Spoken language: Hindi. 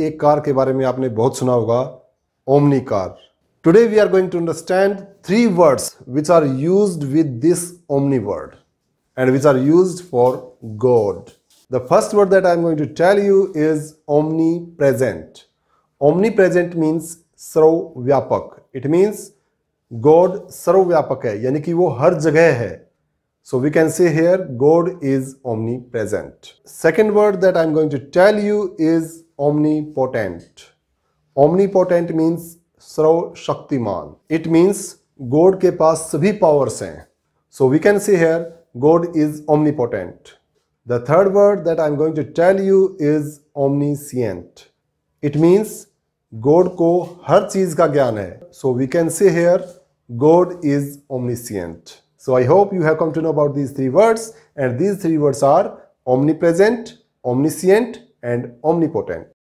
एक कार के बारे में आपने बहुत सुना होगा omni car today we are going to understand three words which are use with this omni word and which are use for God the first word that I am going to tell you is omnipresent omnipresent means सर्वव्यापक इट मीन्स गॉड सर्वव्यापक है यानी कि वो हर जगह है So we can say here God is omnipresent. Second word that I'm going to tell you is omnipotent omnipotent means सर्वशक्तिमान इट मीन्स गॉड के पास सभी पावर्स हैं so we can see here God is omnipotent the third word that I am going to tell you is omniscient it means God को हर चीज का ज्ञान है so we can see here God is omniscient so I hope you have come to know about these three words and these three words are omnipresent omniscient and omnipotent.